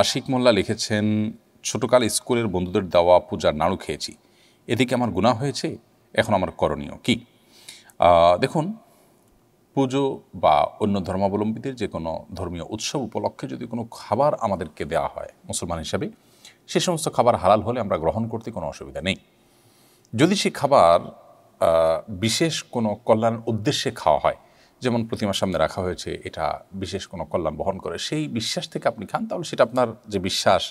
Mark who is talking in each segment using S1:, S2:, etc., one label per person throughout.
S1: আশিক মোল্লা লিখেছেন ছোটকাল স্কুলের বন্ধুদের দেওয়া পূজার নাড়ু খেয়েছি এদিকে আমার গুণা হয়েছে এখন আমার করণীয় কি দেখুন পুজো বা অন্য ধর্মাবলম্বীদের যে কোনো ধর্মীয় উৎসব উপলক্ষে যদি কোনো খাবার আমাদেরকে দেওয়া হয় মুসলমান হিসাবে সে সমস্ত খাবার হালাল হলে আমরা গ্রহণ করতে কোনো অসুবিধা নেই যদি সে খাবার বিশেষ কোনো কল্যাণ উদ্দেশ্যে খাওয়া হয় যেমন প্রতিমার সামনে রাখা হয়েছে এটা বিশেষ কোনো কল্যাণ বহন করে সেই বিশ্বাস থেকে আপনি খান তাহলে সেটা আপনার যে বিশ্বাস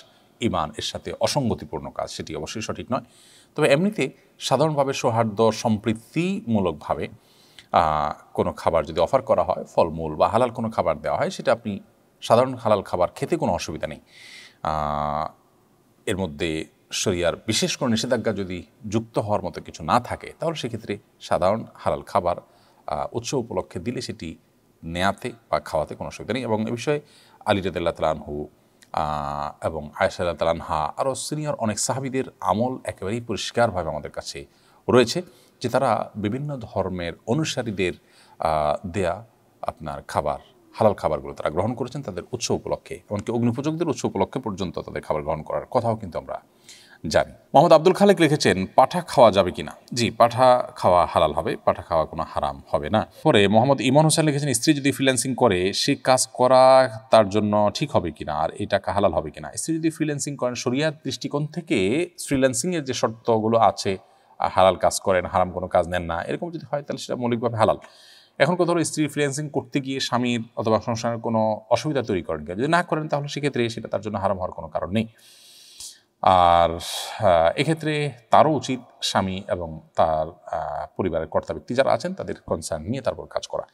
S1: ইমান এর সাথে অসঙ্গতিপূর্ণ কাজ সেটি অবশ্যই সঠিক নয় তবে এমনিতে সাধারণভাবে সৌহার্দ্য সম্প্রীতিমূলকভাবে কোনো খাবার যদি অফার করা হয় ফলমূল বা হালাল কোনো খাবার দেওয়া হয় সেটা আপনি সাধারণ হালাল খাবার খেতে কোনো অসুবিধা নেই এর মধ্যে শরিয়ার বিশেষ কোনো নিষেধাজ্ঞা যদি যুক্ত হওয়ার মতো কিছু না থাকে তাহলে সেক্ষেত্রে সাধারণ হালাল খাবার উৎসব উপলক্ষে দিলে সেটি নেয়াতে বা খাওয়াতে কোনো অসুবিধা নেই এবং এ বিষয়ে আলী রদুল্লাহ তালানহু এবং আয়সা তালান তালানহা আরও সিনিয়র অনেক সাহাবিদের আমল একেবারেই পরিষ্কারভাবে আমাদের কাছে রয়েছে যে তারা বিভিন্ন ধর্মের অনুসারীদের দেয়া আপনার খাবার হালাল খাবারগুলো তারা গ্রহণ করেছেন তাদের উৎসব উপলক্ষে এমনকি অগ্নিপূজকদের উৎসব উপলক্ষে পর্যন্ত তাদের খাবার গ্রহণ করার কথাও কিন্তু আমরা জানি মোহাম্মদ আব্দুল খালেক লিখেছেন পাঠা খাওয়া যাবে কিনা জি পাঠা খাওয়া হালাল হবে পাঠা খাওয়া কোনো হারাম হবে না পরে মোহাম্মদ ইমন হোসেন লিখেছেন স্ত্রী যদি ফ্রিল্যান্সিং করে সে কাজ করা তার জন্য ঠিক হবে কিনা আর এটা হালাল হবে কিনা স্ত্রী যদি ফ্রিল্যান্সিং করেন শরিয়ার দৃষ্টিকোণ থেকে ফ্রিল্যান্সিংয়ের যে শর্তগুলো আছে হালাল কাজ করেন হারাম কোনো কাজ নেন না এরকম যদি হয় তাহলে সেটা মৌলিকভাবে হালাল এখন কোথাও স্ত্রী ফ্রিল্যান্সিং করতে গিয়ে স্বামীর অথবা সংসারের কোনো অসুবিধা তৈরি করেন যদি না করেন তাহলে সেক্ষেত্রে সেটা তার জন্য হারাম হওয়ার কোনো কারণ নেই আর এক্ষেত্রে তারও উচিত স্বামী এবং তার পরিবারের কর্তা ব্যক্তি যারা আছেন তাদের কনসার্ন নিয়ে তারপর কাজ করা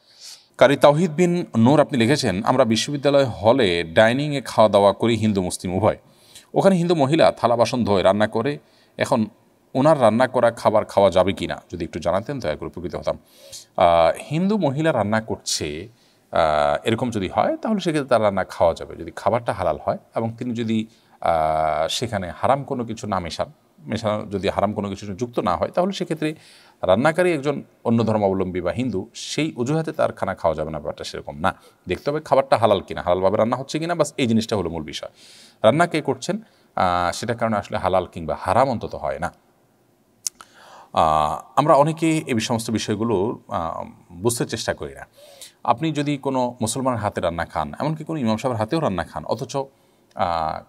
S1: কারি তাওহিদ বিন নূর আপনি লিখেছেন আমরা বিশ্ববিদ্যালয় হলে ডাইনিংয়ে খাওয়া দাওয়া করি হিন্দু মুসলিম উভয় ওখানে হিন্দু মহিলা থালা বাসন ধোয় রান্না করে এখন ওনার রান্না করা খাবার খাওয়া যাবে কি না যদি একটু জানাতেন দয়া করে উপকৃত হতাম হিন্দু মহিলা রান্না করছে এরকম যদি হয় তাহলে সেক্ষেত্রে তার রান্না খাওয়া যাবে যদি খাবারটা হালাল হয় এবং তিনি যদি সেখানে হারাম কোনো কিছু না মেশান মেশানো যদি হারাম কোনো কিছু যুক্ত না হয় তাহলে সেক্ষেত্রে রান্নাকারী একজন অন্য ধর্মাবলম্বী বা হিন্দু সেই অজুহাতে তার খানা খাওয়া যাবে না ব্যাপারটা সেরকম না দেখতে হবে খাবারটা হালাল কিনা হালালভাবে রান্না হচ্ছে কিনা বাস এই জিনিসটা হলো মূল বিষয় রান্না কে করছেন সেটা কারণে আসলে হালাল কিংবা হারাম অন্তত হয় না আমরা অনেকে এই সমস্ত বিষয়গুলো বুঝতে চেষ্টা করি না আপনি যদি কোনো মুসলমানের হাতে রান্না খান এমনকি কোনো ইমাম সাহেবের হাতেও রান্না খান অথচ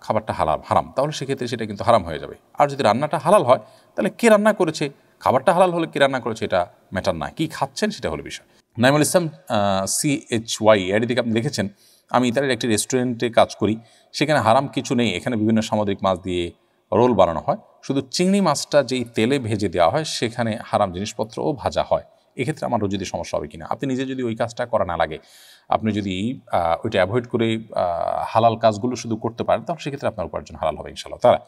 S1: খাবারটা হালাল হারাম তাহলে সেক্ষেত্রে সেটা কিন্তু হারাম হয়ে যাবে আর যদি রান্নাটা হালাল হয় তাহলে কে রান্না করেছে খাবারটা হালাল হলে কে রান্না করেছে এটা ম্যাটার না কি খাচ্ছেন সেটা হলো বিষয় Naimul Islam C H Y এর দিকে আপনি দেখেছেন আমি ইতালির একটি রেস্টুরেন্টে কাজ করি সেখানে হারাম কিছু নেই এখানে বিভিন্ন সামুদ্রিক মাছ দিয়ে রোল বানানো হয় শুধু চিংড়ি মাছটা যেই তেলে ভেজে দেওয়া হয় সেখানে হারাম জিনিসপত্রও ভাজা হয় এক্ষেত্রে আমার যদি সমস্যা হবে কিনা আপনি নিজে যদি ওই কাজটা করা না লাগে আপনি যদি ওইটা অ্যাভয়েড করে হালাল কাজগুলো শুধু করতে পারেন তাহলে সেক্ষেত্রে আপনার উপার্জন হালাল হবে ইনশাল্লাহ তারা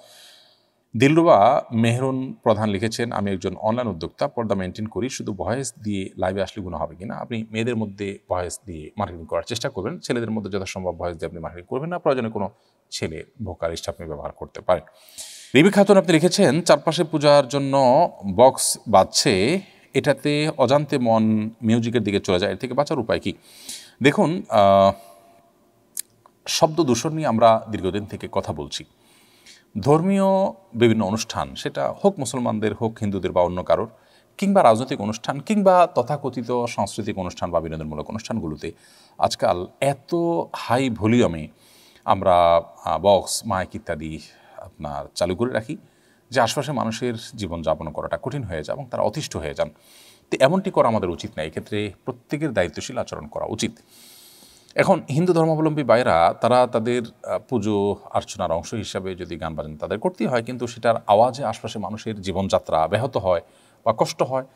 S1: দিলরুবা মেহরুন প্রধান লিখেছেন আমি একজন অনলাইন উদ্যোক্তা পর্দা মেনটেন করি শুধু ভয়েস দিয়ে লাইভে আসলে গুণ হবে কিনা আপনি মেয়েদের মধ্যে ভয়েস দিয়ে মার্কেটিং করার চেষ্টা করবেন ছেলেদের মধ্যে যথাসম্ভব ভয়েস দিয়ে আপনি মার্কেটিং করবেন না প্রয়োজনে কোনো ছেলে ভোকালিস্ট আপনি ব্যবহার করতে পারেন রিবি খাতুন আপনি লিখেছেন চারপাশে পূজার জন্য বক্স বাজছে এটাতে অজান্তে মন মিউজিকের দিকে চলে যায় এর থেকে বাঁচার উপায় কি দেখুন শব্দ দূষণ নিয়ে আমরা দীর্ঘদিন থেকে কথা বলছি ধর্মীয় বিভিন্ন অনুষ্ঠান সেটা হোক মুসলমানদের হোক হিন্দুদের বা অন্য কারোর কিংবা রাজনৈতিক অনুষ্ঠান কিংবা তথাকথিত সাংস্কৃতিক অনুষ্ঠান বা বিনোদনমূলক অনুষ্ঠানগুলোতে আজকাল এত হাই ভলিউমে আমরা বক্স মাইক ইত্যাদি আপনার চালু করে রাখি যে আশপাশে মানুষের জীবনযাপন করাটা কঠিন হয়ে যায় এবং তারা অতিষ্ঠ হয়ে যান তো এমনটি করা আমাদের উচিত না এক্ষেত্রে প্রত্যেকের দায়িত্বশীল আচরণ করা উচিত এখন হিন্দু ধর্মাবলম্বী বাইরা তারা তাদের পুজো আর্চনার অংশ হিসাবে যদি গান বাজনা তাদের করতেই হয় কিন্তু সেটার আওয়াজে আশপাশে মানুষের জীবনযাত্রা ব্যাহত হয় বা কষ্ট হয়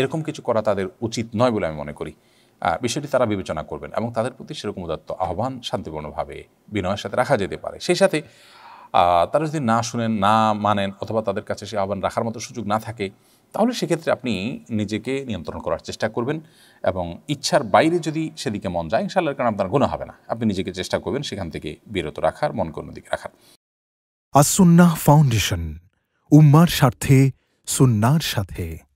S1: এরকম কিছু করা তাদের উচিত নয় বলে আমি মনে করি বিষয়টি তারা বিবেচনা করবেন এবং তাদের প্রতি সেরকম উদাত্ত আহ্বান শান্তিপূর্ণভাবে বিনয়ের সাথে রাখা যেতে পারে সেই সাথে তারা যদি না শুনেন না মানেন অথবা তাদের কাছে সে আহ্বান রাখার মতো সুযোগ না থাকে তাহলে সেক্ষেত্রে আপনি নিজেকে নিয়ন্ত্রণ করার চেষ্টা করবেন এবং ইচ্ছার বাইরে যদি সেদিকে মন যায় ইনশাল্লাহর কারণ আপনার গুণা হবে না আপনি নিজেকে চেষ্টা করবেন সেখান থেকে বিরত রাখার কোনো দিকে রাখার আসুন্না ফাউন্ডেশন উম্মার স্বার্থে সুন্নার সাথে